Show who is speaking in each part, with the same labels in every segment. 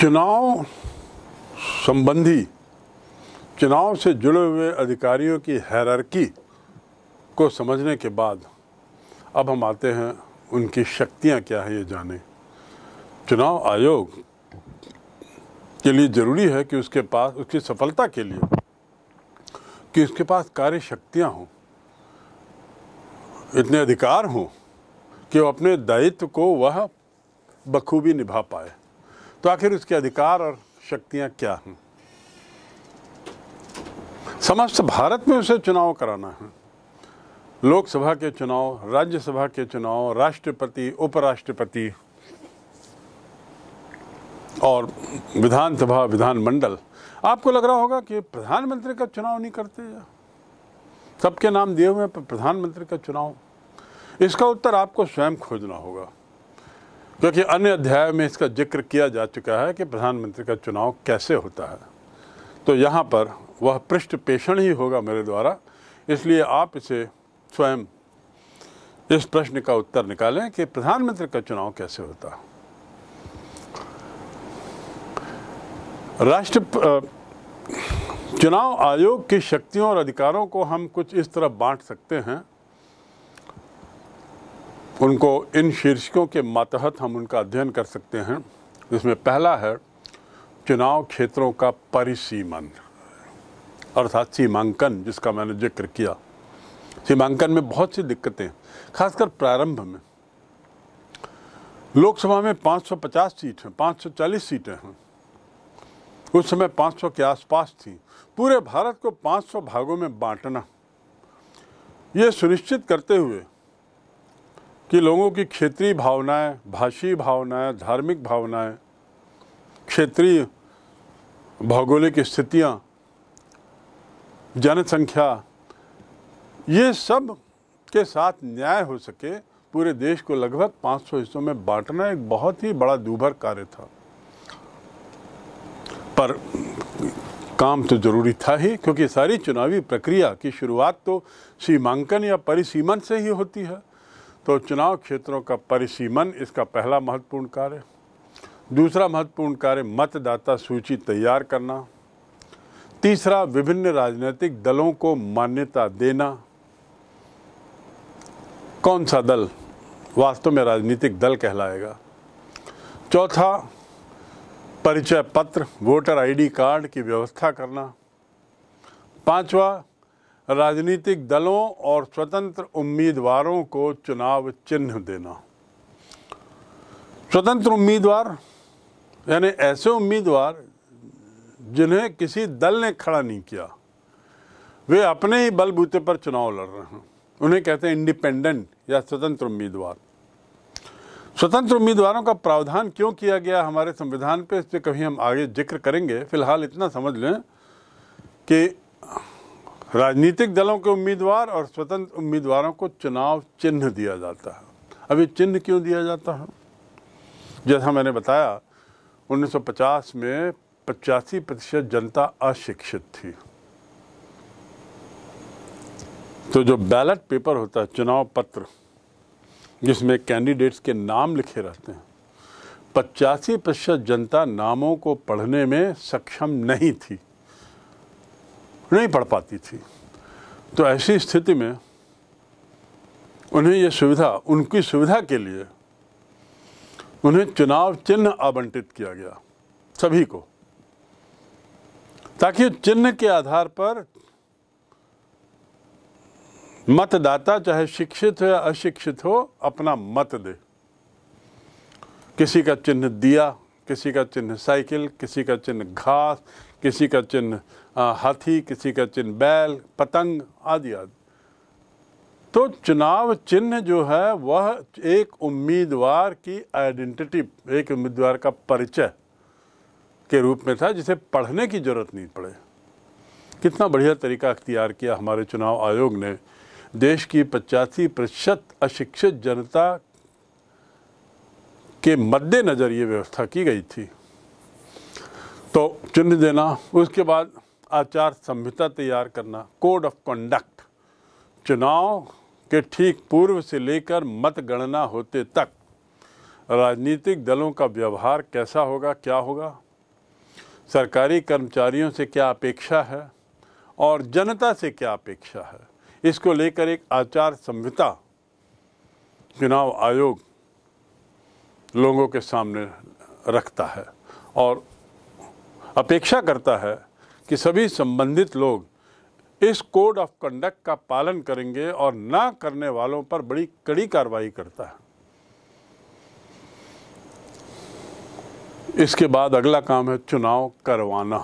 Speaker 1: चुनाव संबंधी चुनाव से जुड़े हुए अधिकारियों की हैरकी को समझने के बाद अब हम आते हैं उनकी शक्तियां क्या है ये जाने चुनाव आयोग के लिए ज़रूरी है कि उसके पास उसकी सफलता के लिए कि उसके पास कार्य शक्तियाँ हों इतने अधिकार हों कि वो अपने दायित्व को वह बखूबी निभा पाए तो आखिर उसके अधिकार और शक्तियाँ क्या हैं समस्त भारत में उसे चुनाव कराना है लोकसभा के चुनाव राज्यसभा के चुनाव राष्ट्रपति उपराष्ट्रपति और विधानसभा विधानमंडल आपको लग रहा होगा कि प्रधानमंत्री का चुनाव नहीं करते सबके नाम दिए हुए हैं प्रधानमंत्री का चुनाव इसका उत्तर आपको स्वयं खोजना होगा क्योंकि अन्य अध्याय में इसका जिक्र किया जा चुका है कि प्रधानमंत्री का चुनाव कैसे होता है तो यहाँ पर वह पृष्ठ पेषण ही होगा मेरे द्वारा इसलिए आप इसे स्वयं इस प्रश्न का उत्तर निकालें कि प्रधानमंत्री का चुनाव कैसे होता है राष्ट्र चुनाव आयोग की शक्तियों और अधिकारों को हम कुछ इस तरह बांट सकते हैं उनको इन शीर्षकों के मातहत हम उनका अध्ययन कर सकते हैं जिसमें पहला है चुनाव क्षेत्रों का परिसीमन अर्थात सीमांकन जिसका मैंने जिक्र किया सीमांकन में बहुत सी दिक्कतें खासकर प्रारंभ में लोकसभा में 550 सीट हैं 540 सीटें हैं उस समय 500 के आसपास थी पूरे भारत को 500 भागों में बांटना ये सुनिश्चित करते हुए कि लोगों की क्षेत्रीय भावनाएं भाषी भावनाएं धार्मिक भावनाएं क्षेत्रीय भौगोलिक स्थितियाँ जनसंख्या ये सब के साथ न्याय हो सके पूरे देश को लगभग 500 हिस्सों में बांटना एक बहुत ही बड़ा दूभर कार्य था पर काम तो जरूरी था ही क्योंकि सारी चुनावी प्रक्रिया की शुरुआत तो सीमांकन या परिसीमन से ही होती है तो चुनाव क्षेत्रों का परिसीमन इसका पहला महत्वपूर्ण कार्य दूसरा महत्वपूर्ण कार्य मतदाता सूची तैयार करना तीसरा विभिन्न राजनीतिक दलों को मान्यता देना कौन सा दल वास्तव में राजनीतिक दल कहलाएगा चौथा परिचय पत्र वोटर आईडी कार्ड की व्यवस्था करना पांचवा राजनीतिक दलों और स्वतंत्र उम्मीदवारों को चुनाव चिन्ह देना स्वतंत्र उम्मीदवार यानी ऐसे उम्मीदवार जिन्हें किसी दल ने खड़ा नहीं किया वे अपने ही बलबूते पर चुनाव लड़ रहे हैं उन्हें कहते हैं इंडिपेंडेंट या स्वतंत्र उम्मीदवार स्वतंत्र उम्मीदवारों का प्रावधान क्यों किया गया हमारे संविधान पे इस पर कभी हम आगे जिक्र करेंगे फिलहाल इतना समझ लें कि राजनीतिक दलों के उम्मीदवार और स्वतंत्र उम्मीदवारों को चुनाव चिन्ह दिया जाता है अब ये चिन्ह क्यों दिया जाता है जैसा मैंने बताया 1950 में पचासी प्रतिशत जनता अशिक्षित थी तो जो बैलेट पेपर होता है चुनाव पत्र जिसमें कैंडिडेट्स के नाम लिखे रहते हैं पचासी प्रतिशत जनता नामों को पढ़ने में सक्षम नहीं थी नहीं पढ़ पाती थी तो ऐसी स्थिति में उन्हें यह सुविधा उनकी सुविधा के लिए उन्हें चुनाव चिन्ह आवंटित किया गया सभी को ताकि चिन्ह के आधार पर मतदाता चाहे शिक्षित हो या अशिक्षित हो अपना मत दे किसी का चिन्ह दिया किसी का चिन्ह साइकिल किसी का चिन्ह घास किसी का चिन्ह हाथी किसी का चिन्ह बैल पतंग आदि आदि तो चुनाव चिन्ह जो है वह एक उम्मीदवार की आइडेंटिटी एक उम्मीदवार का परिचय के रूप में था जिसे पढ़ने की ज़रूरत नहीं पड़े कितना बढ़िया तरीका अख्तियार किया हमारे चुनाव आयोग ने देश की पचासी प्रतिशत अशिक्षित जनता के मद्देनज़र ये व्यवस्था की गई थी तो चिन्ह देना उसके बाद आचार संहिता तैयार करना कोड ऑफ कंडक्ट चुनाव के ठीक पूर्व से लेकर मतगणना होते तक राजनीतिक दलों का व्यवहार कैसा होगा क्या होगा सरकारी कर्मचारियों से क्या अपेक्षा है और जनता से क्या अपेक्षा है इसको लेकर एक आचार संहिता चुनाव आयोग लोगों के सामने रखता है और अपेक्षा करता है कि सभी संबंधित लोग इस कोड ऑफ कंडक्ट का पालन करेंगे और ना करने वालों पर बड़ी कड़ी कार्रवाई करता है इसके बाद अगला काम है चुनाव करवाना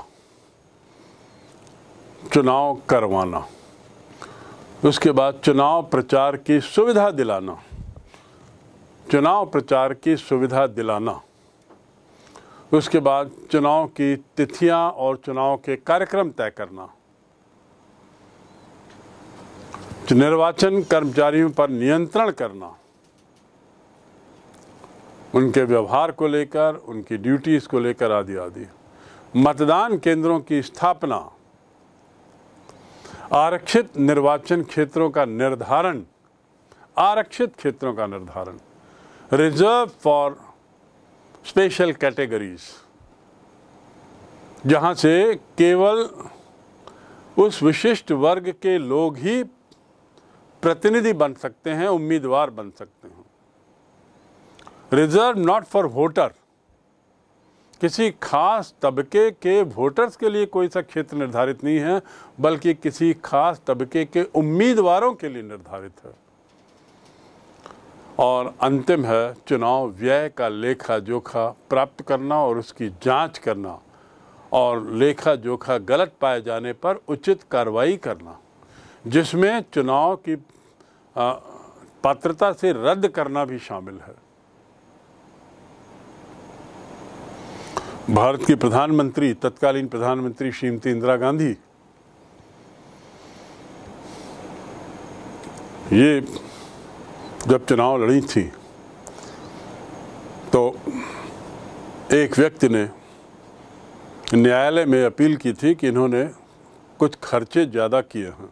Speaker 1: चुनाव करवाना उसके बाद चुनाव प्रचार की सुविधा दिलाना चुनाव प्रचार की सुविधा दिलाना उसके बाद चुनाव की तिथियां और चुनाव के कार्यक्रम तय करना निर्वाचन कर्मचारियों पर नियंत्रण करना उनके व्यवहार को लेकर उनकी ड्यूटीज़ को लेकर आदि आदि मतदान केंद्रों की स्थापना आरक्षित निर्वाचन क्षेत्रों का निर्धारण आरक्षित क्षेत्रों का निर्धारण रिजर्व फॉर स्पेशल कैटेगरीज जहाँ से केवल उस विशिष्ट वर्ग के लोग ही प्रतिनिधि बन सकते हैं उम्मीदवार बन सकते हैं रिजर्व नॉट फॉर वोटर किसी खास तबके के वोटर्स के लिए कोई सा क्षेत्र निर्धारित नहीं है बल्कि किसी खास तबके के उम्मीदवारों के लिए निर्धारित है और अंतिम है चुनाव व्यय का लेखा जोखा प्राप्त करना और उसकी जांच करना और लेखा जोखा गलत पाए जाने पर उचित कार्रवाई करना जिसमें चुनाव की पात्रता से रद्द करना भी शामिल है भारत की प्रधानमंत्री तत्कालीन प्रधानमंत्री श्रीमती इंदिरा गांधी ये जब चुनाव लड़ी थी तो एक व्यक्ति ने न्यायालय में अपील की थी कि इन्होंने कुछ खर्चे ज़्यादा किए हैं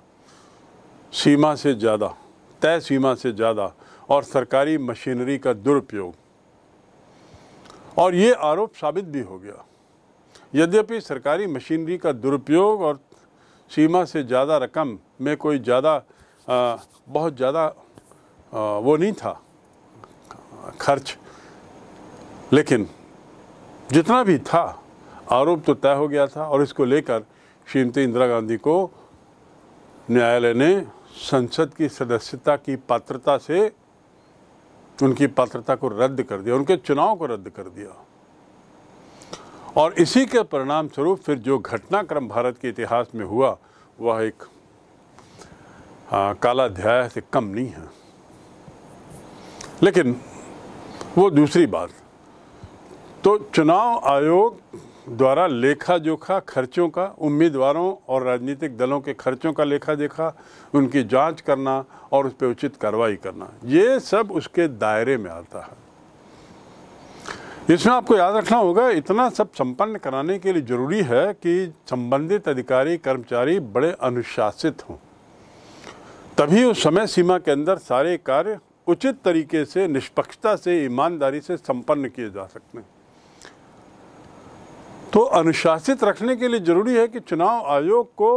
Speaker 1: सीमा से ज़्यादा तय सीमा से ज़्यादा और सरकारी मशीनरी का दुरुपयोग और ये आरोप साबित भी हो गया यद्यपि सरकारी मशीनरी का दुरुपयोग और सीमा से ज़्यादा रकम में कोई ज़्यादा बहुत ज़्यादा वो नहीं था खर्च लेकिन जितना भी था आरोप तो तय हो गया था और इसको लेकर श्रीमती इंदिरा गांधी को न्यायालय ने संसद की सदस्यता की पात्रता से उनकी पात्रता को रद्द कर दिया उनके चुनाव को रद्द कर दिया और इसी के परिणाम स्वरूप फिर जो घटनाक्रम भारत के इतिहास में हुआ वह एक आ, हाँ, काला अध्याय से कम नहीं है लेकिन वो दूसरी बात तो चुनाव आयोग द्वारा लेखा जोखा खर्चों का उम्मीदवारों और राजनीतिक दलों के खर्चों का लेखा देखा उनकी जांच करना और उस पर उचित कार्रवाई करना ये सब उसके दायरे में आता है इसमें आपको याद रखना होगा इतना सब संपन्न कराने के लिए ज़रूरी है कि संबंधित अधिकारी कर्मचारी बड़े अनुशासित हों तभी उस समय सीमा के अंदर सारे कार्य उचित तरीके से निष्पक्षता से ईमानदारी से संपन्न किए जा सकते हैं तो अनुशासित रखने के लिए ज़रूरी है कि चुनाव आयोग को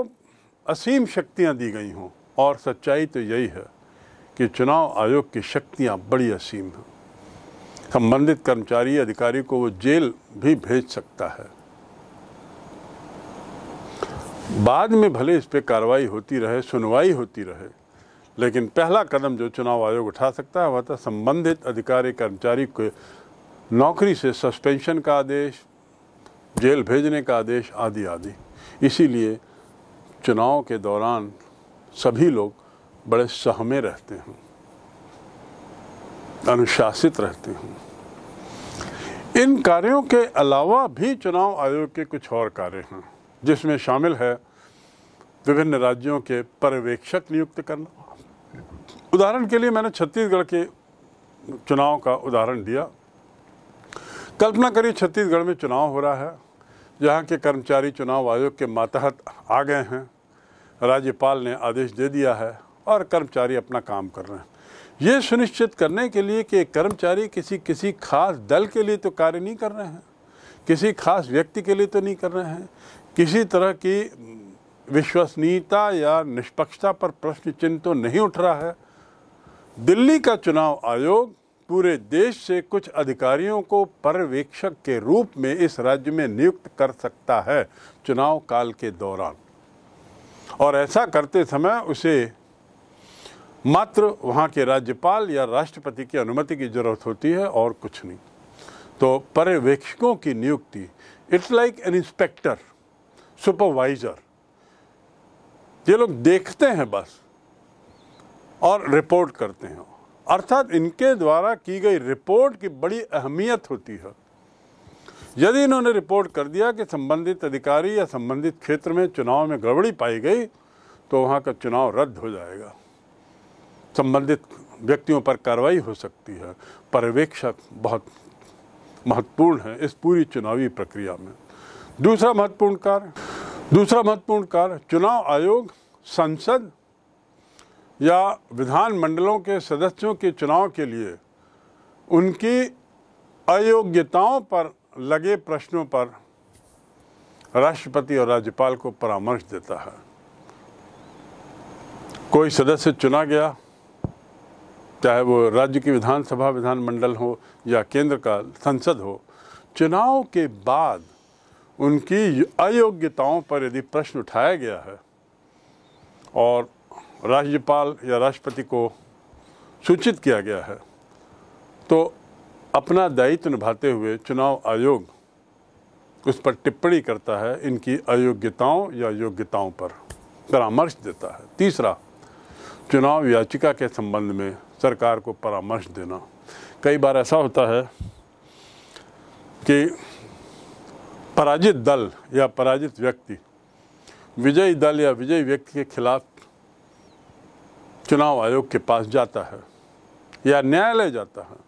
Speaker 1: असीम शक्तियां दी गई हों और सच्चाई तो यही है कि चुनाव आयोग की शक्तियां बड़ी असीम हैं संबंधित कर्मचारी अधिकारी को वो जेल भी भेज सकता है बाद में भले इस पर कार्रवाई होती रहे सुनवाई होती रहे लेकिन पहला कदम जो चुनाव आयोग उठा सकता है वह था तो संबंधित अधिकारी कर्मचारी को नौकरी से सस्पेंशन का आदेश जेल भेजने का आदेश आदि आदि इसीलिए चुनाव के दौरान सभी लोग बड़े सहमे रहते हैं अनुशासित रहते हैं इन कार्यों के अलावा भी चुनाव आयोग के कुछ और कार्य हैं जिसमें शामिल है विभिन्न राज्यों के पर्यवेक्षक नियुक्त करना उदाहरण के लिए मैंने छत्तीसगढ़ के चुनाव का उदाहरण दिया कल्पना करिए छत्तीसगढ़ में चुनाव हो रहा है जहाँ के कर्मचारी चुनाव आयोग के मातहत आ गए हैं राज्यपाल ने आदेश दे दिया है और कर्मचारी अपना काम कर रहे हैं ये सुनिश्चित करने के लिए कि कर्मचारी किसी किसी खास दल के लिए तो कार्य नहीं कर रहे हैं किसी खास व्यक्ति के लिए तो नहीं कर रहे हैं किसी तरह की विश्वसनीयता या निष्पक्षता पर प्रश्न चिन्ह तो नहीं उठ रहा है दिल्ली का चुनाव आयोग पूरे देश से कुछ अधिकारियों को पर्यवेक्षक के रूप में इस राज्य में नियुक्त कर सकता है चुनाव काल के दौरान और ऐसा करते समय उसे मात्र वहाँ के राज्यपाल या राष्ट्रपति की अनुमति की जरूरत होती है और कुछ नहीं तो पर्यवेक्षकों की नियुक्ति it's like an inspector supervisor ये लोग देखते हैं बस और रिपोर्ट करते हैं अर्थात इनके द्वारा की गई रिपोर्ट की बड़ी अहमियत होती है यदि इन्होंने रिपोर्ट कर दिया कि संबंधित अधिकारी या संबंधित क्षेत्र में चुनाव में गड़बड़ी पाई गई तो वहाँ का चुनाव रद्द हो जाएगा संबंधित व्यक्तियों पर कार्रवाई हो सकती है पर्यवेक्षक बहुत महत्वपूर्ण है इस पूरी चुनावी प्रक्रिया में दूसरा महत्वपूर्ण कार्य दूसरा महत्वपूर्ण कार्य चुनाव आयोग संसद या विधानमंडलों के सदस्यों के चुनाव के लिए उनकी अयोग्यताओं पर लगे प्रश्नों पर राष्ट्रपति और राज्यपाल को परामर्श देता है कोई सदस्य चुना गया चाहे वो राज्य की विधानसभा विधानमंडल हो या केंद्र का संसद हो चुनाव के बाद उनकी अयोग्यताओं पर यदि प्रश्न उठाया गया है और राज्यपाल या राष्ट्रपति को सूचित किया गया है तो अपना दायित्व निभाते हुए चुनाव आयोग उस पर टिप्पणी करता है इनकी अयोग्यताओं या योग्यताओं पर परामर्श देता है तीसरा चुनाव याचिका के संबंध में सरकार को परामर्श देना कई बार ऐसा होता है कि पराजित दल या पराजित व्यक्ति विजयी दल या विजयी व्यक्ति के खिलाफ चुनाव आयोग के पास जाता है या न्यायालय जाता है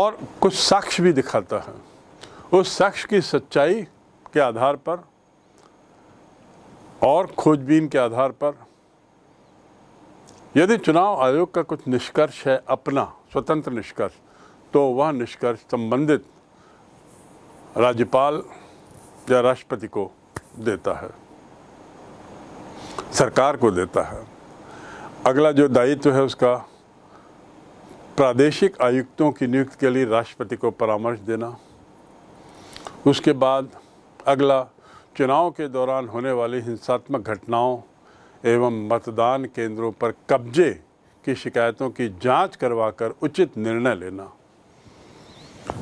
Speaker 1: और कुछ साक्ष्य भी दिखाता है उस साक्ष्य की सच्चाई के आधार पर और खोजबीन के आधार पर यदि चुनाव आयोग का कुछ निष्कर्ष है अपना स्वतंत्र निष्कर्ष तो वह निष्कर्ष संबंधित राज्यपाल या राष्ट्रपति को देता है सरकार को देता है अगला जो दायित्व है उसका प्रादेशिक आयुक्तों की नियुक्ति के लिए राष्ट्रपति को परामर्श देना उसके बाद अगला चुनाव के दौरान होने वाली हिंसात्मक घटनाओं एवं मतदान केंद्रों पर कब्जे की शिकायतों की जांच करवाकर उचित निर्णय लेना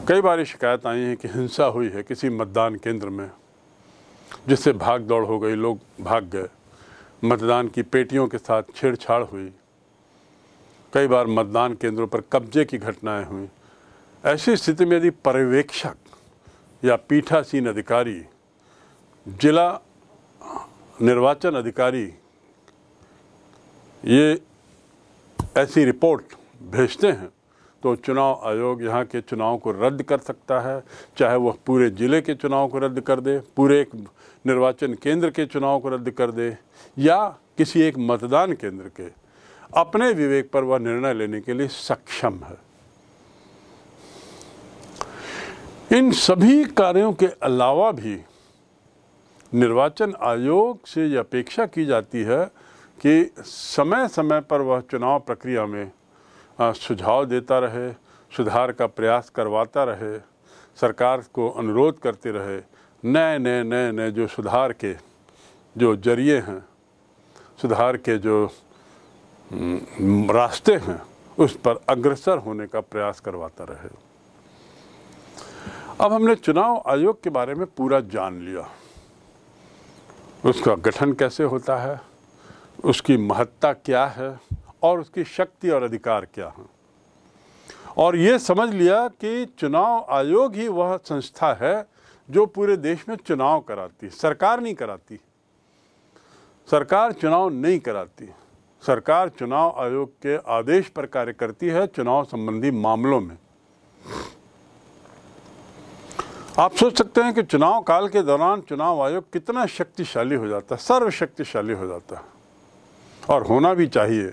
Speaker 1: कई बार शिकायत आई है कि हिंसा हुई है किसी मतदान केंद्र में जिससे भाग दौड़ हो गई लोग भाग गए मतदान की पेटियों के साथ छेड़छाड़ हुई कई बार मतदान केंद्रों पर कब्जे की घटनाएं हुई ऐसी स्थिति में यदि पर्यवेक्षक या पीठासीन अधिकारी जिला निर्वाचन अधिकारी ये ऐसी रिपोर्ट भेजते हैं तो चुनाव आयोग यहाँ के चुनाव को रद्द कर सकता है चाहे वह पूरे ज़िले के चुनाव को रद्द कर दे पूरे एक निर्वाचन केंद्र के चुनाव को रद्द कर दे या किसी एक मतदान केंद्र के अपने विवेक पर वह निर्णय लेने के लिए सक्षम है इन सभी कार्यों के अलावा भी निर्वाचन आयोग से यह अपेक्षा की जाती है कि समय समय पर वह चुनाव प्रक्रिया में हाँ, सुझाव देता रहे सुधार का प्रयास करवाता रहे सरकार को अनुरोध करते रहे नए नए नए नए जो सुधार के जो जरिए हैं सुधार के जो रास्ते हैं उस पर अग्रसर होने का प्रयास करवाता रहे अब हमने चुनाव आयोग के बारे में पूरा जान लिया उसका गठन कैसे होता है उसकी महत्ता क्या है और उसकी शक्ति और अधिकार क्या हैं और ये समझ लिया कि चुनाव आयोग ही वह संस्था है जो पूरे देश में चुनाव कराती है सरकार नहीं कराती सरकार चुनाव नहीं कराती सरकार चुनाव आयोग के आदेश पर कार्य करती है चुनाव संबंधी मामलों में आप सोच सकते हैं कि चुनाव काल के दौरान चुनाव आयोग कितना शक्तिशाली हो जाता है सर्वशक्तिशाली हो जाता है और होना भी चाहिए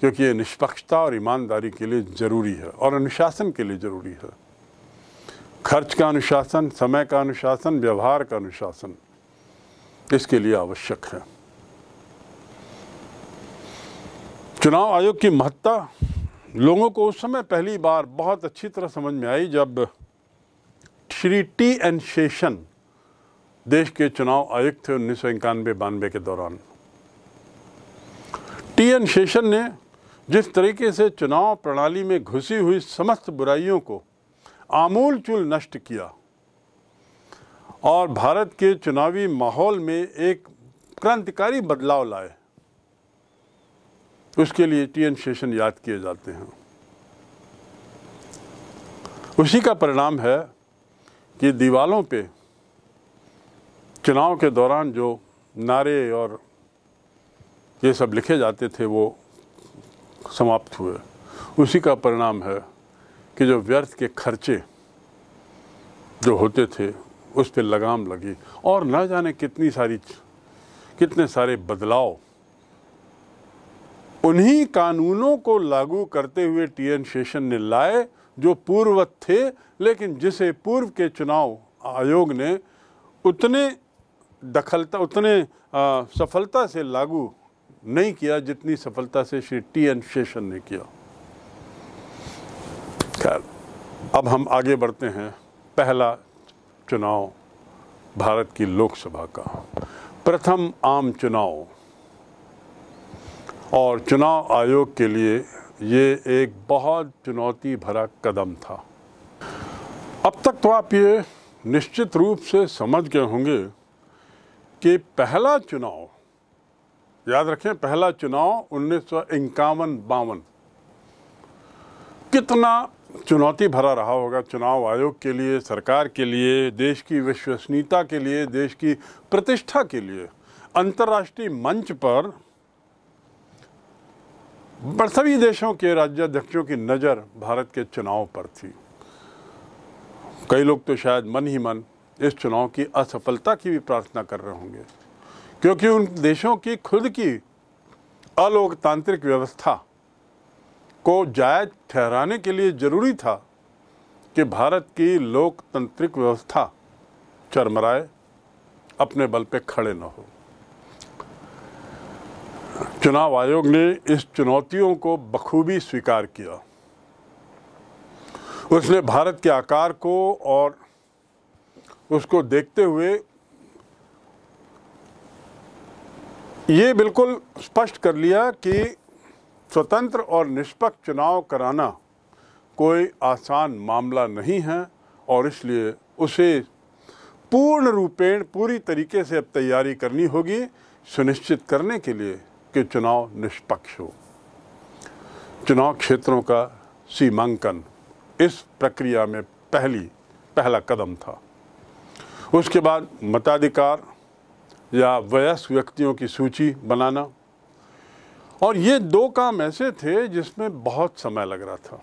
Speaker 1: क्योंकि ये निष्पक्षता और ईमानदारी के लिए ज़रूरी है और अनुशासन के लिए ज़रूरी है खर्च का अनुशासन समय का अनुशासन व्यवहार का अनुशासन इसके लिए आवश्यक है चुनाव आयोग की महत्ता लोगों को उस समय पहली बार बहुत अच्छी तरह समझ में आई जब श्री टी एन शेषन देश के चुनाव आयुक्त थे उन्नीस सौ इक्यानवे बानवे के दौरान टी एन शेषन ने जिस तरीके से चुनाव प्रणाली में घुसी हुई समस्त बुराइयों को आमूल चूल नष्ट किया और भारत के चुनावी माहौल में एक क्रांतिकारी बदलाव लाए उसके लिए टी एन शेषन याद किए जाते हैं उसी का परिणाम है कि दीवालों पे चुनाव के दौरान जो नारे और ये सब लिखे जाते थे वो समाप्त हुए उसी का परिणाम है कि जो व्यर्थ के खर्चे जो होते थे उस पर लगाम लगी और न जाने कितनी सारी कितने सारे बदलाव उन्हीं कानूनों को लागू करते हुए टी एन शेषन ने लाए जो पूर्वत थे लेकिन जिसे पूर्व के चुनाव आयोग ने उतने दखलता उतने आ, सफलता से लागू नहीं किया जितनी सफलता से श्री टी एन शेषन ने किया खैर अब हम आगे बढ़ते हैं पहला चुनाव भारत की लोकसभा का प्रथम आम चुनाव और चुनाव आयोग के लिए ये एक बहुत चुनौती भरा कदम था अब तक तो आप ये निश्चित रूप से समझ गए होंगे कि पहला चुनाव याद रखें पहला चुनाव उन्नीस सौ इक्यावन बावन कितना चुनौती भरा रहा होगा चुनाव आयोग के लिए सरकार के लिए देश की विश्वसनीयता के लिए देश की प्रतिष्ठा के लिए अंतर्राष्ट्रीय मंच पर सभी देशों के राज्याध्यक्षों की नज़र भारत के चुनाव पर थी कई लोग तो शायद मन ही मन इस चुनाव की असफलता की भी प्रार्थना कर रहे होंगे क्योंकि उन देशों की खुद की अलोकतांत्रिक व्यवस्था को जायज ठहराने के लिए ज़रूरी था कि भारत की लोकतांत्रिक व्यवस्था चरमराए अपने बल पे खड़े न हो चुनाव आयोग ने इस चुनौतियों को बखूबी स्वीकार किया उसने भारत के आकार को और उसको देखते हुए ये बिल्कुल स्पष्ट कर लिया कि स्वतंत्र और निष्पक्ष चुनाव कराना कोई आसान मामला नहीं है और इसलिए उसे पूर्ण रूपेण पूरी तरीके से अब तैयारी करनी होगी सुनिश्चित करने के लिए कि चुनाव निष्पक्ष हो चुनाव क्षेत्रों का सीमांकन इस प्रक्रिया में पहली पहला कदम था उसके बाद मताधिकार या वयस्क व्यक्तियों की सूची बनाना और ये दो काम ऐसे थे जिसमें बहुत समय लग रहा था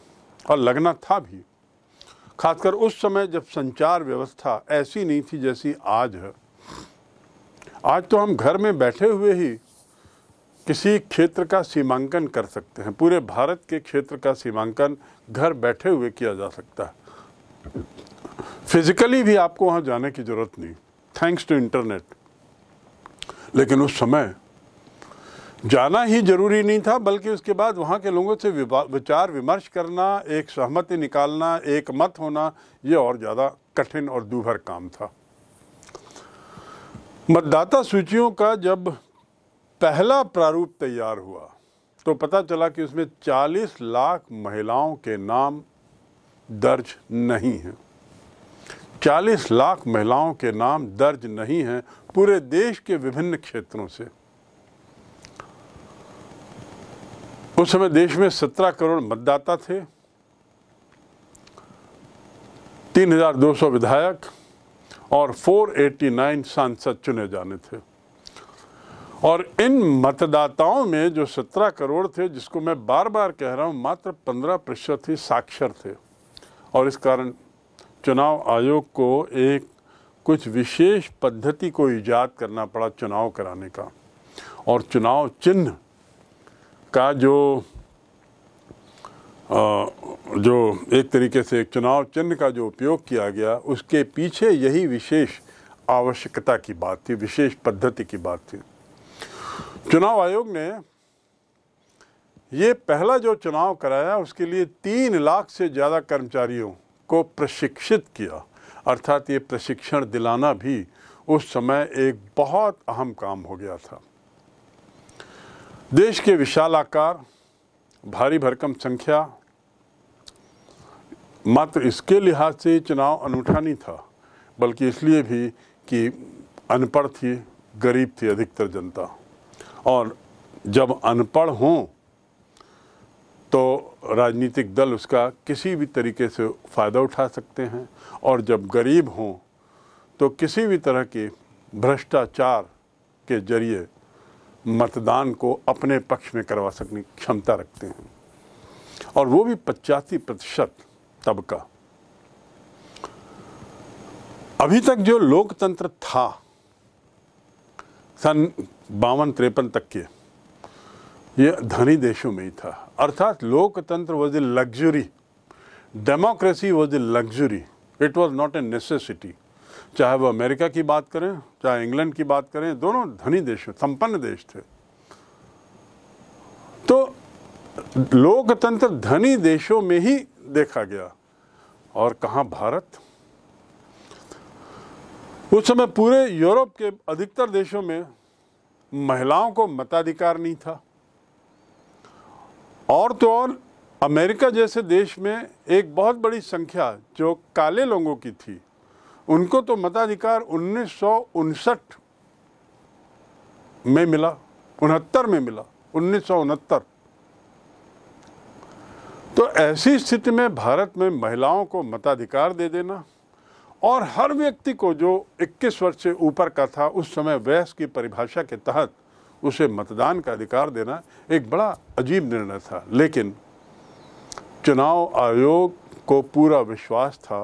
Speaker 1: और लगना था भी खासकर उस समय जब संचार व्यवस्था ऐसी नहीं थी जैसी आज है आज तो हम घर में बैठे हुए ही किसी क्षेत्र का सीमांकन कर सकते हैं पूरे भारत के क्षेत्र का सीमांकन घर बैठे हुए किया जा सकता है फिजिकली भी आपको वहाँ जाने की ज़रूरत नहीं थैंक्स टू इंटरनेट लेकिन उस समय जाना ही जरूरी नहीं था बल्कि उसके बाद वहाँ के लोगों से विचार विमर्श करना एक सहमति निकालना एक मत होना ये और ज़्यादा कठिन और दूभर काम था मतदाता सूचियों का जब पहला प्रारूप तैयार हुआ तो पता चला कि उसमें 40 लाख महिलाओं के नाम दर्ज नहीं हैं 40 लाख महिलाओं के नाम दर्ज नहीं हैं पूरे देश के विभिन्न क्षेत्रों से उस समय देश में सत्रह करोड़ मतदाता थे तीन हजार दो सौ विधायक और फोर एटी नाइन सांसद चुने जाने थे और इन मतदाताओं में जो सत्रह करोड़ थे जिसको मैं बार बार कह रहा हूँ मात्र पंद्रह प्रतिशत ही साक्षर थे और इस कारण चुनाव आयोग को एक कुछ विशेष पद्धति को ईजाद करना पड़ा चुनाव कराने का और चुनाव चिन्ह का जो आ, जो एक तरीके से एक चुनाव चिन्ह का जो उपयोग किया गया उसके पीछे यही विशेष आवश्यकता की बात थी विशेष पद्धति की बात थी चुनाव आयोग ने ये पहला जो चुनाव कराया उसके लिए तीन लाख से ज़्यादा कर्मचारियों को प्रशिक्षित किया अर्थात ये प्रशिक्षण दिलाना भी उस समय एक बहुत अहम काम हो गया था देश के विशाल आकार भारी भरकम संख्या मात्र इसके लिहाज से चुनाव अनूठा नहीं था बल्कि इसलिए भी कि अनपढ़ थी गरीब थी अधिकतर जनता और जब अनपढ़ हों तो राजनीतिक दल उसका किसी भी तरीके से फ़ायदा उठा सकते हैं और जब गरीब हों तो किसी भी तरह के भ्रष्टाचार के जरिए मतदान को अपने पक्ष में करवा सकने की क्षमता रखते हैं और वो भी पचासी प्रतिशत तबका अभी तक जो लोकतंत्र था सन बावन तिरपन तक के ये धनी देशों में ही था अर्थात लोकतंत्र was a luxury democracy was a luxury it was not a necessity चाहे वो अमेरिका की बात करें चाहे इंग्लैंड की बात करें दोनों धनी देश संपन्न देश थे तो लोकतंत्र धनी देशों में ही देखा गया और कहा भारत उस समय पूरे यूरोप के अधिकतर देशों में महिलाओं को मताधिकार नहीं था और तो और अमेरिका जैसे देश में एक बहुत बड़ी संख्या जो काले लोगों की थी उनको तो मताधिकार उन्नीस में मिला उनहत्तर में मिला उन्नीस तो ऐसी स्थिति में भारत में महिलाओं को मताधिकार दे देना और हर व्यक्ति को जो 21 वर्ष से ऊपर का था उस समय वयस की परिभाषा के तहत उसे मतदान का अधिकार देना एक बड़ा अजीब निर्णय था लेकिन चुनाव आयोग को पूरा विश्वास था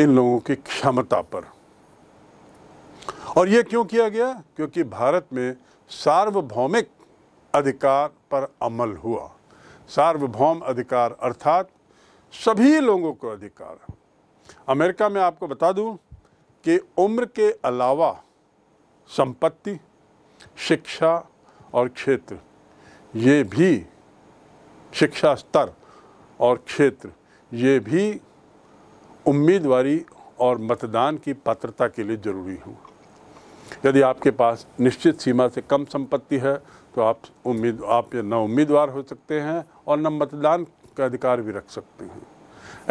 Speaker 1: इन लोगों की क्षमता पर और यह क्यों किया गया क्योंकि भारत में सार्वभौमिक अधिकार पर अमल हुआ सार्वभौम अधिकार अर्थात सभी लोगों को अधिकार अमेरिका में आपको बता दूं कि उम्र के अलावा संपत्ति शिक्षा और क्षेत्र ये भी शिक्षा स्तर और क्षेत्र ये भी उम्मीदवारी और मतदान की पात्रता के लिए ज़रूरी हो यदि आपके पास निश्चित सीमा से कम संपत्ति है तो आप उम्मीद आप न उम्मीदवार हो सकते हैं और न मतदान का अधिकार भी रख सकते हैं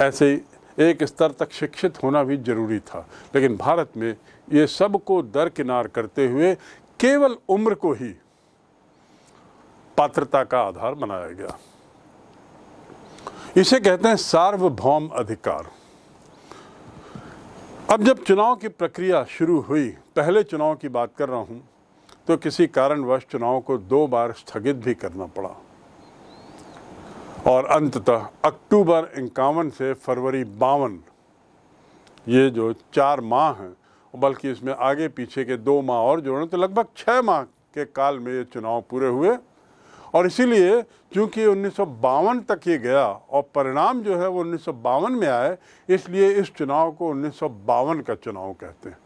Speaker 1: ऐसे ही एक स्तर तक शिक्षित होना भी जरूरी था लेकिन भारत में ये सब को दरकिनार करते हुए केवल उम्र को ही पात्रता का आधार बनाया गया इसे कहते हैं सार्वभौम अधिकार अब जब चुनाव की प्रक्रिया शुरू हुई पहले चुनाव की बात कर रहा हूं तो किसी कारणवश चुनाव को दो बार स्थगित भी करना पड़ा और अंततः अक्टूबर इक्यावन से फरवरी बावन ये जो चार माह हैं बल्कि इसमें आगे पीछे के दो माह और जोड़ें तो लगभग छः माह के काल में ये चुनाव पूरे हुए और इसीलिए चूँकि उन्नीस तक ये गया और परिणाम जो है वो उन्नीस में आए इसलिए इस चुनाव को उन्नीस का चुनाव कहते हैं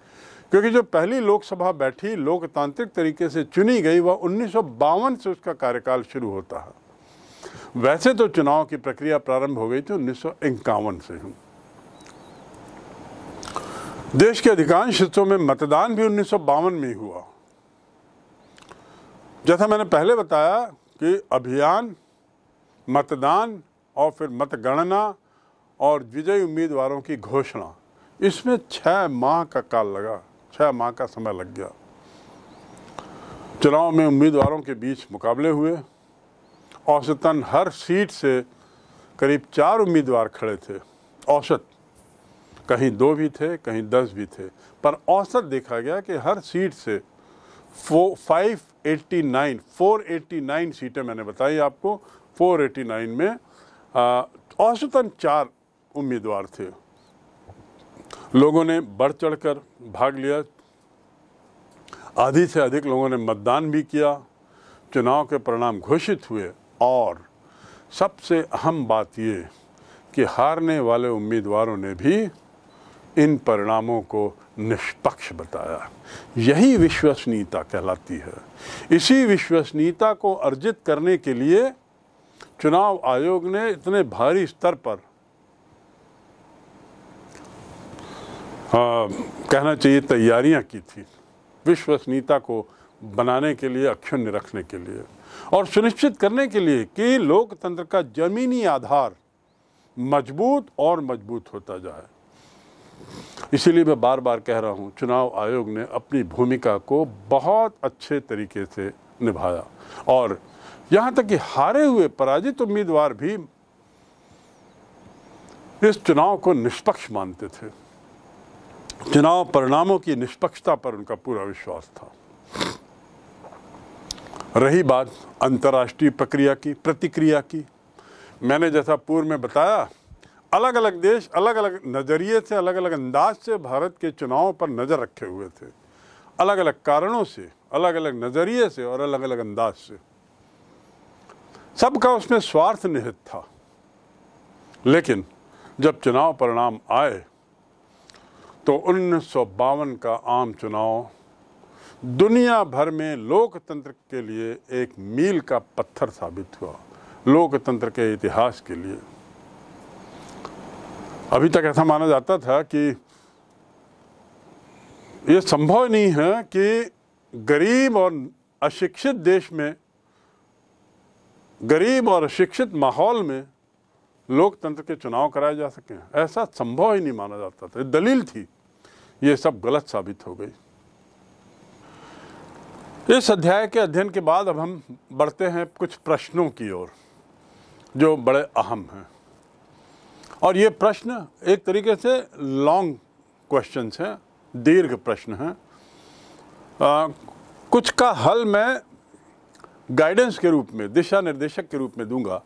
Speaker 1: क्योंकि जो पहली लोकसभा बैठी लोकतांत्रिक तरीके से चुनी गई वह उन्नीस से उसका कार्यकाल शुरू होता है वैसे तो चुनाव की प्रक्रिया प्रारंभ हो गई थी उन्नीस से देश के अधिकांश हिस्सों में मतदान भी उन्नीस में ही हुआ जैसा मैंने पहले बताया कि अभियान मतदान और फिर मतगणना और विजयी उम्मीदवारों की घोषणा इसमें छः माह का काल लगा छः माह का समय लग गया चुनाव में उम्मीदवारों के बीच मुकाबले हुए औसतन हर सीट से करीब चार उम्मीदवार खड़े थे औसत कहीं दो भी थे कहीं दस भी थे पर औसत देखा गया कि हर सीट से four five eighty nine four eighty nine सीटें मैंने बताई आपको फोर एट्टी नाइन में औसतन चार उम्मीदवार थे लोगों ने बढ़ चढ़कर भाग लिया आधी से अधिक लोगों ने मतदान भी किया चुनाव के परिणाम घोषित हुए और सबसे अहम बात ये कि हारने वाले उम्मीदवारों ने भी इन परिणामों को निष्पक्ष बताया यही विश्वसनीयता कहलाती है इसी विश्वसनीयता को अर्जित करने के लिए चुनाव आयोग ने इतने भारी स्तर पर आ, कहना चाहिए तैयारियां की थी विश्वसनीयता को बनाने के लिए अक्षुण्य रखने के लिए और सुनिश्चित करने के लिए कि लोकतंत्र का जमीनी आधार मजबूत और मजबूत होता जाए इसीलिए मैं बार बार कह रहा हूँ चुनाव आयोग ने अपनी भूमिका को बहुत अच्छे तरीके से निभाया और यहाँ तक कि हारे हुए पराजित उम्मीदवार भी इस चुनाव को निष्पक्ष मानते थे चुनाव परिणामों की निष्पक्षता पर उनका पूरा विश्वास था रही बात अंतर्राष्ट्रीय प्रक्रिया की प्रतिक्रिया की मैंने जैसा पूर्व में बताया अलग अलग देश अलग अलग नज़रिए से अलग अलग अंदाज से भारत के चुनावों पर नज़र रखे हुए थे अलग अलग कारणों से अलग अलग नज़रिए से और अलग अलग अंदाज से सबका उसमें स्वार्थ निहित था लेकिन जब चुनाव परिणाम आए तो उन्नीस का आम चुनाव दुनिया भर में लोकतंत्र के लिए एक मील का पत्थर साबित हुआ लोकतंत्र के इतिहास के लिए अभी तक ऐसा माना जाता था कि यह संभव नहीं है कि गरीब और अशिक्षित देश में गरीब और अशिक्षित माहौल में लोकतंत्र के चुनाव कराए जा सकें ऐसा संभव ही नहीं माना जाता था दलील थी ये सब गलत साबित हो गई इस अध्याय के अध्ययन के बाद अब हम बढ़ते हैं कुछ प्रश्नों की ओर जो बड़े अहम हैं और ये प्रश्न एक तरीके से लॉन्ग क्वेश्चन हैं दीर्घ प्रश्न हैं कुछ का हल मैं गाइडेंस के रूप में दिशा निर्देशक के रूप में दूंगा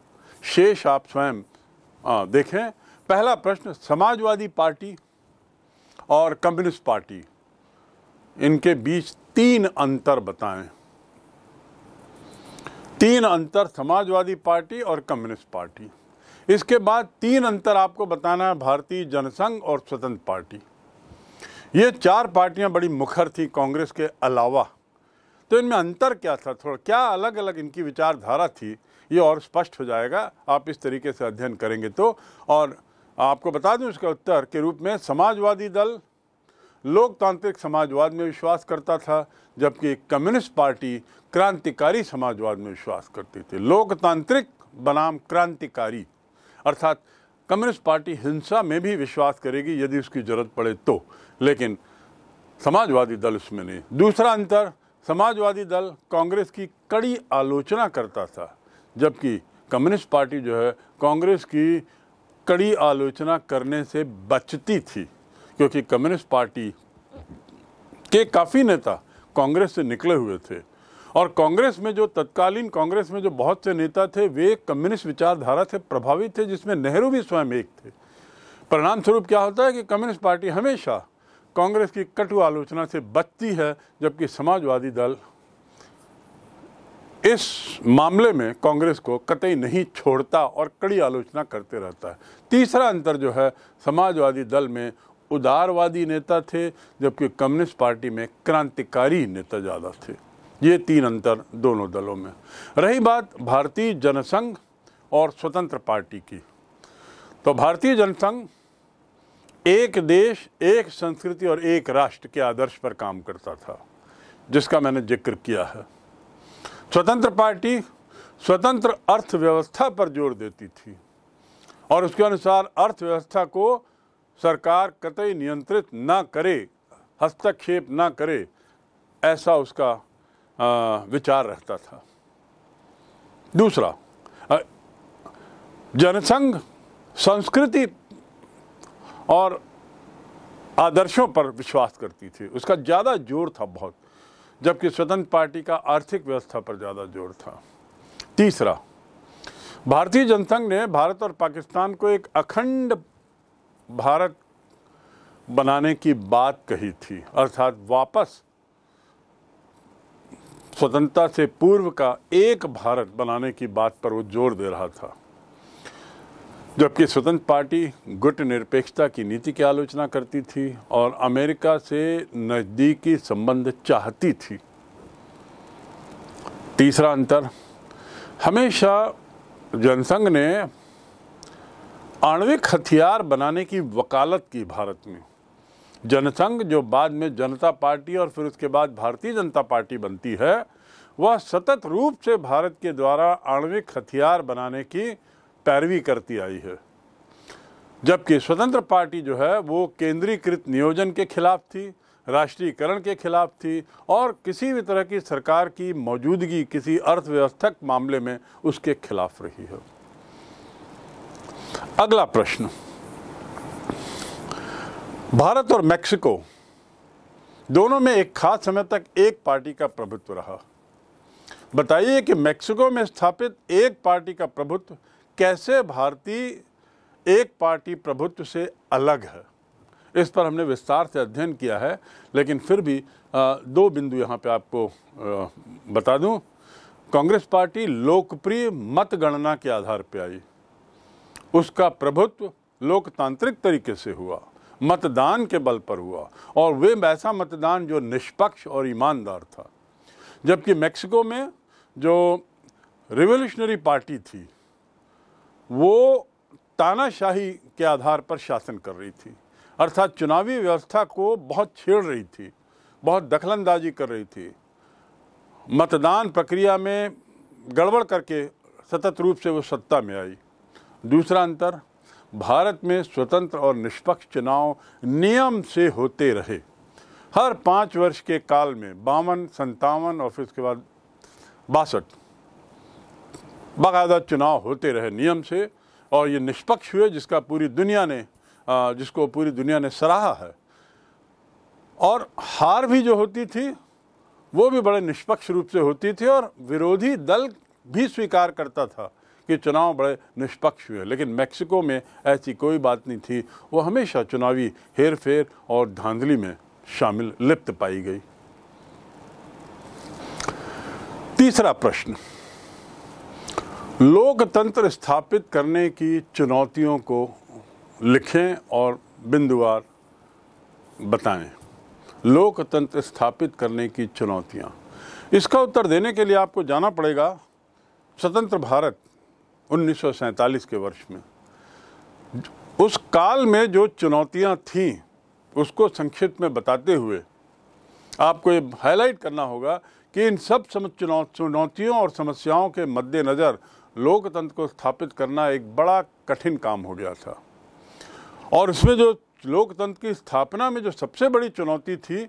Speaker 1: शेष आप स्वयं देखें पहला प्रश्न समाजवादी पार्टी और कम्युनिस्ट पार्टी इनके बीच तीन अंतर बताएं तीन अंतर समाजवादी पार्टी और कम्युनिस्ट पार्टी इसके बाद तीन अंतर आपको बताना है भारतीय जनसंघ और स्वतंत्र पार्टी ये चार पार्टियां बड़ी मुखर थी कांग्रेस के अलावा तो इनमें अंतर क्या था थोड़ा क्या अलग अलग इनकी विचारधारा थी ये और स्पष्ट हो जाएगा आप इस तरीके से अध्ययन करेंगे तो और आपको बता दूं इसका उत्तर के रूप में समाजवादी दल लोकतांत्रिक समाजवाद में विश्वास करता था जबकि कम्युनिस्ट पार्टी क्रांतिकारी समाजवाद में विश्वास करती थी लोकतांत्रिक बनाम क्रांतिकारी अर्थात कम्युनिस्ट पार्टी हिंसा में भी विश्वास करेगी यदि उसकी ज़रूरत पड़े तो लेकिन समाजवादी दल उसमें नहीं दूसरा अंतर समाजवादी दल कांग्रेस की कड़ी आलोचना करता था जबकि कम्युनिस्ट पार्टी जो है कांग्रेस की कड़ी आलोचना करने से बचती थी क्योंकि कम्युनिस्ट पार्टी के काफ़ी नेता कांग्रेस से निकले हुए थे और कांग्रेस में जो तत्कालीन कांग्रेस में जो बहुत से नेता थे वे कम्युनिस्ट विचारधारा से प्रभावित थे जिसमें नेहरू भी स्वयं एक थे परिणाम स्वरूप क्या होता है कि कम्युनिस्ट पार्टी हमेशा कांग्रेस की कटु आलोचना से बचती है जबकि समाजवादी दल इस मामले में कांग्रेस को कतई नहीं छोड़ता और कड़ी आलोचना करते रहता है तीसरा अंतर जो है समाजवादी दल में उदारवादी नेता थे जबकि कम्युनिस्ट पार्टी में क्रांतिकारी नेता ज़्यादा थे ये तीन अंतर दोनों दलों में रही बात भारतीय जनसंघ और स्वतंत्र पार्टी की तो भारतीय जनसंघ एक देश एक संस्कृति और एक राष्ट्र के आदर्श पर काम करता था जिसका मैंने जिक्र किया है स्वतंत्र पार्टी स्वतंत्र अर्थव्यवस्था पर जोर देती थी और उसके अनुसार अर्थव्यवस्था को सरकार कतई नियंत्रित ना करे हस्तक्षेप ना करे ऐसा उसका विचार रहता था दूसरा जनसंघ संस्कृति और आदर्शों पर विश्वास करती थी उसका ज़्यादा जोर था बहुत जबकि स्वतंत्र पार्टी का आर्थिक व्यवस्था पर ज़्यादा जोर था तीसरा भारतीय जनसंघ ने भारत और पाकिस्तान को एक अखंड भारत बनाने की बात कही थी अर्थात वापस स्वतंत्रता से पूर्व का एक भारत बनाने की बात पर वो जोर दे रहा था जबकि स्वतंत्र पार्टी गुट निरपेक्षता की नीति की आलोचना करती थी और अमेरिका से नज़दीकी संबंध चाहती थी तीसरा अंतर हमेशा जनसंघ ने आणविक हथियार बनाने की वकालत की भारत में जनसंघ जो बाद में जनता पार्टी और फिर उसके बाद भारतीय जनता पार्टी बनती है वह सतत रूप से भारत के द्वारा आणविक हथियार बनाने की पैरवी करती आई है जबकि स्वतंत्र पार्टी जो है वो केंद्रीकृत नियोजन के खिलाफ थी राष्ट्रीयकरण के खिलाफ थी और किसी भी तरह की सरकार की मौजूदगी किसी अर्थव्यवस्थक मामले में उसके खिलाफ रही है अगला प्रश्न भारत और मेक्सिको दोनों में एक खास समय तक एक पार्टी का प्रभुत्व रहा बताइए कि मेक्सिको में स्थापित एक पार्टी का प्रभुत्व कैसे भारतीय एक पार्टी प्रभुत्व से अलग है इस पर हमने विस्तार से अध्ययन किया है लेकिन फिर भी दो बिंदु यहाँ पे आपको बता दूँ कांग्रेस पार्टी लोकप्रिय मतगणना के आधार पर आई उसका प्रभुत्व लोकतांत्रिक तरीके से हुआ मतदान के बल पर हुआ और वे वैसा मतदान जो निष्पक्ष और ईमानदार था जबकि मेक्सिको में जो रिवोल्यूशनरी पार्टी थी वो तानाशाही के आधार पर शासन कर रही थी अर्थात चुनावी व्यवस्था को बहुत छेड़ रही थी बहुत दखलंदाजी कर रही थी मतदान प्रक्रिया में गड़बड़ करके सतत रूप से वो सत्ता में आई दूसरा अंतर भारत में स्वतंत्र और निष्पक्ष चुनाव नियम से होते रहे हर पाँच वर्ष के काल में बावन संतावन और फिर उसके बाद बासठ बाकायदा चुनाव होते रहे नियम से और ये निष्पक्ष हुए जिसका पूरी दुनिया ने जिसको पूरी दुनिया ने सराहा है और हार भी जो होती थी वो भी बड़े निष्पक्ष रूप से होती थी और विरोधी दल भी स्वीकार करता था कि चुनाव बड़े निष्पक्ष हुए लेकिन मैक्सिको में ऐसी कोई बात नहीं थी वो हमेशा चुनावी हेर फेर और धांधली में शामिल लिप्त पाई गई तीसरा प्रश्न लोकतंत्र स्थापित करने की चुनौतियों को लिखें और बिंदुवार बताएं लोकतंत्र स्थापित करने की चुनौतियां इसका उत्तर देने के लिए आपको जाना पड़ेगा स्वतंत्र भारत 1947 के वर्ष में उस काल में जो चुनौतियां थीं उसको संक्षिप्त में बताते हुए आपको ये हाईलाइट करना होगा कि इन सब चुनौतियों और समस्याओं के मद्देनज़र लोकतंत्र को स्थापित करना एक बड़ा कठिन काम हो गया था और इसमें जो लोकतंत्र की स्थापना में जो सबसे बड़ी चुनौती थी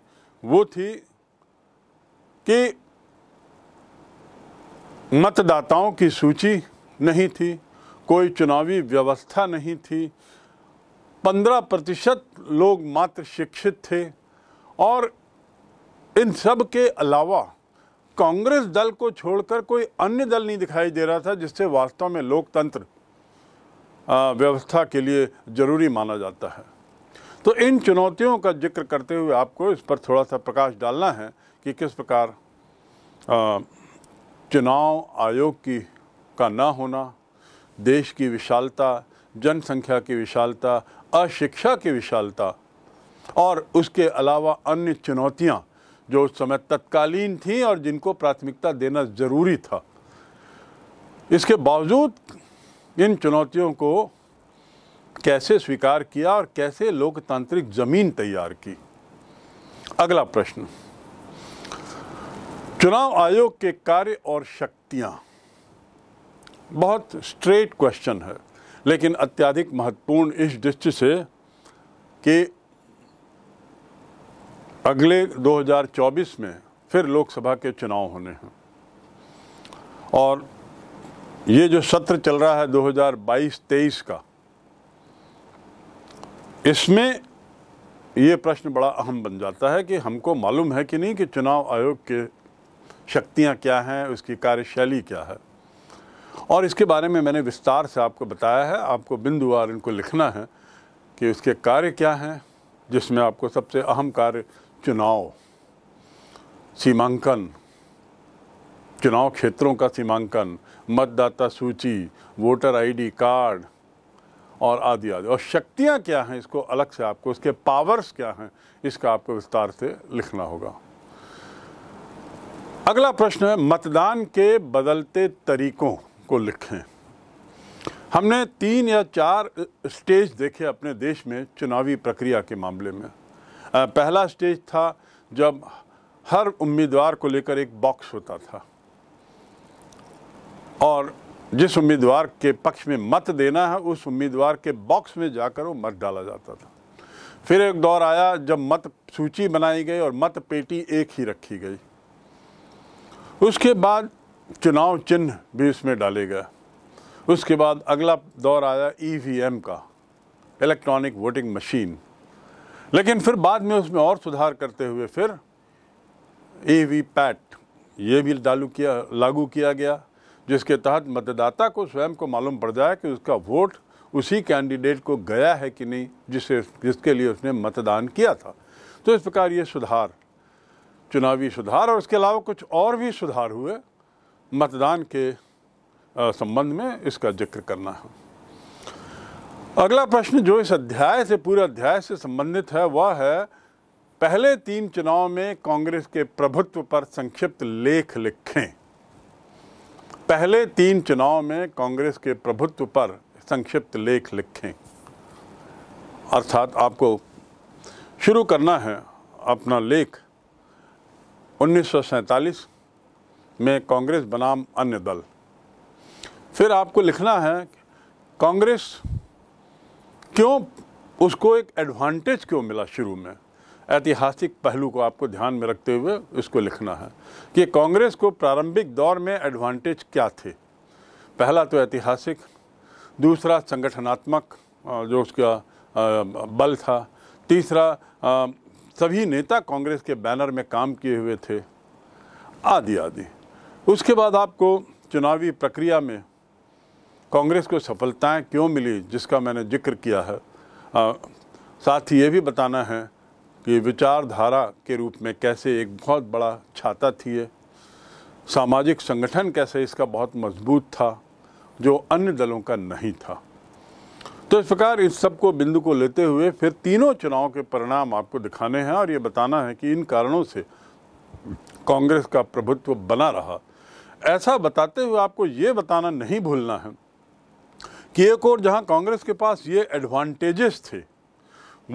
Speaker 1: वो थी कि मतदाताओं की सूची नहीं थी कोई चुनावी व्यवस्था नहीं थी पंद्रह प्रतिशत लोग मात्र शिक्षित थे और इन सब के अलावा कांग्रेस दल को छोड़कर कोई अन्य दल नहीं दिखाई दे रहा था जिससे वास्तव में लोकतंत्र व्यवस्था के लिए ज़रूरी माना जाता है तो इन चुनौतियों का जिक्र करते हुए आपको इस पर थोड़ा सा प्रकाश डालना है कि किस प्रकार चुनाव आयोग की का ना होना देश की विशालता जनसंख्या की विशालता अशिक्षा की विशालता और उसके अलावा अन्य चुनौतियाँ जो उस समय तत्कालीन थीं और जिनको प्राथमिकता देना ज़रूरी था इसके बावजूद इन चुनौतियों को कैसे स्वीकार किया और कैसे लोकतांत्रिक ज़मीन तैयार की अगला प्रश्न चुनाव आयोग के कार्य और शक्तियाँ बहुत स्ट्रेट क्वेश्चन है लेकिन अत्यधिक महत्वपूर्ण इस दृष्टि से कि अगले 2024 में फिर लोकसभा के चुनाव होने हैं और ये जो सत्र चल रहा है 2022-23 का इसमें ये प्रश्न बड़ा अहम बन जाता है कि हमको मालूम है कि नहीं कि चुनाव आयोग के शक्तियां क्या हैं उसकी कार्यशैली क्या है और इसके बारे में मैंने विस्तार से आपको बताया है आपको बिंदुवार इनको लिखना है कि उसके कार्य क्या हैं जिसमें आपको सबसे अहम कार्य चुनाव सीमांकन चुनाव क्षेत्रों का सीमांकन मतदाता सूची वोटर आईडी कार्ड और आदि आदि और शक्तियाँ क्या हैं इसको अलग से आपको उसके पावर्स क्या हैं इसका आपको विस्तार से लिखना होगा अगला प्रश्न है मतदान के बदलते तरीकों को लिखें हमने तीन या चार स्टेज देखे अपने देश में चुनावी प्रक्रिया के मामले में पहला स्टेज था जब हर उम्मीदवार को लेकर एक बॉक्स होता था और जिस उम्मीदवार के पक्ष में मत देना है उस उम्मीदवार के बॉक्स में जाकर वो मत डाला जाता था फिर एक दौर आया जब मत सूची बनाई गई और मत पेटी एक ही रखी गई उसके बाद चुनाव चिन्ह भी इसमें डाले गए उसके बाद अगला दौर आया ईवीएम e का इलेक्ट्रॉनिक वोटिंग मशीन लेकिन फिर बाद में उसमें और सुधार करते हुए फिर ई वी पैट ये भी लालू किया लागू किया गया जिसके तहत मतदाता को स्वयं को मालूम पड़ जाए कि उसका वोट उसी कैंडिडेट को गया है कि नहीं जिसे जिसके लिए उसने मतदान किया था तो इस प्रकार ये सुधार चुनावी सुधार और उसके अलावा कुछ और भी सुधार हुए मतदान के संबंध में इसका जिक्र करना है अगला प्रश्न जो इस अध्याय से पूरे अध्याय से संबंधित है वह है पहले तीन चुनाव में कांग्रेस के प्रभुत्व पर संक्षिप्त लेख लिखें पहले तीन चुनाव में कांग्रेस के प्रभुत्व पर संक्षिप्त लेख लिखें अर्थात आपको शुरू करना है अपना लेख उन्नीस में कांग्रेस बनाम अन्य दल फिर आपको लिखना है कांग्रेस क्यों उसको एक एडवांटेज क्यों मिला शुरू में ऐतिहासिक पहलू को आपको ध्यान में रखते हुए इसको लिखना है कि कांग्रेस को प्रारंभिक दौर में एडवांटेज क्या थे पहला तो ऐतिहासिक दूसरा संगठनात्मक जो उसका बल था तीसरा सभी नेता कांग्रेस के बैनर में काम किए हुए थे आदि आदि उसके बाद आपको चुनावी प्रक्रिया में कांग्रेस को सफलताएं क्यों मिली जिसका मैंने जिक्र किया है आ, साथ ही ये भी बताना है कि विचारधारा के रूप में कैसे एक बहुत बड़ा छाता थी ये सामाजिक संगठन कैसे इसका बहुत मजबूत था जो अन्य दलों का नहीं था तो इस प्रकार इस सबको बिंदु को लेते हुए फिर तीनों चुनाव के परिणाम आपको दिखाने हैं और ये बताना है कि इन कारणों से कांग्रेस का प्रभुत्व बना रहा ऐसा बताते हुए आपको ये बताना नहीं भूलना है कि एक और जहां कांग्रेस के पास ये एडवांटेजेस थे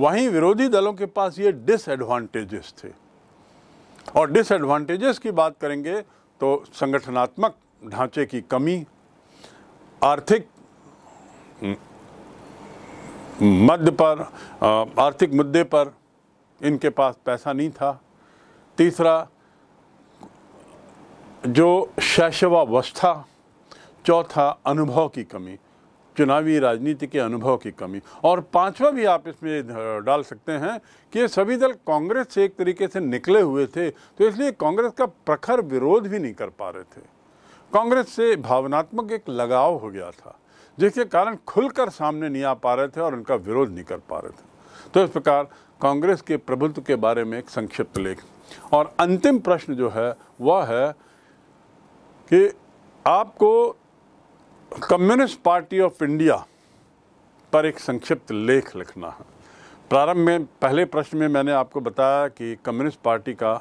Speaker 1: वहीं विरोधी दलों के पास ये डिसएडवांटेजेस थे और डिसएडवांटेजेस की बात करेंगे तो संगठनात्मक ढांचे की कमी आर्थिक मध्य पर आर्थिक मुद्दे पर इनके पास पैसा नहीं था तीसरा जो शैशवावस्था चौथा अनुभव की कमी चुनावी राजनीति के अनुभव की कमी और पांचवा भी आप इसमें डाल सकते हैं कि ये सभी दल कांग्रेस से एक तरीके से निकले हुए थे तो इसलिए कांग्रेस का प्रखर विरोध भी नहीं कर पा रहे थे कांग्रेस से भावनात्मक एक लगाव हो गया था जिसके कारण खुलकर सामने नहीं आ पा रहे थे और उनका विरोध नहीं कर पा रहे थे तो इस प्रकार कांग्रेस के प्रभुत्व के बारे में एक संक्षिप्त लेख और अंतिम प्रश्न जो है वह है कि आपको कम्युनिस्ट पार्टी ऑफ इंडिया पर एक संक्षिप्त लेख लिखना है प्रारंभ में पहले प्रश्न में मैंने आपको बताया कि कम्युनिस्ट पार्टी का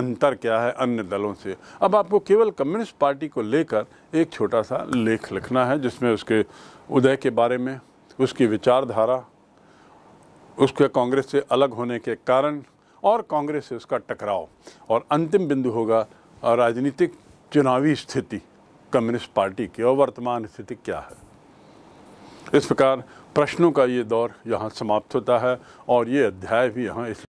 Speaker 1: अंतर क्या है अन्य दलों से अब आपको केवल कम्युनिस्ट पार्टी को लेकर एक छोटा सा लेख लिखना है जिसमें उसके उदय के बारे में उसकी विचारधारा उसके कांग्रेस से अलग होने के कारण और कांग्रेस से उसका टकराव और अंतिम बिंदु होगा राजनीतिक चुनावी स्थिति कम्युनिस्ट पार्टी की और वर्तमान स्थिति क्या है इस प्रकार प्रश्नों का ये दौर यहाँ समाप्त होता है और ये अध्याय भी यहाँ इस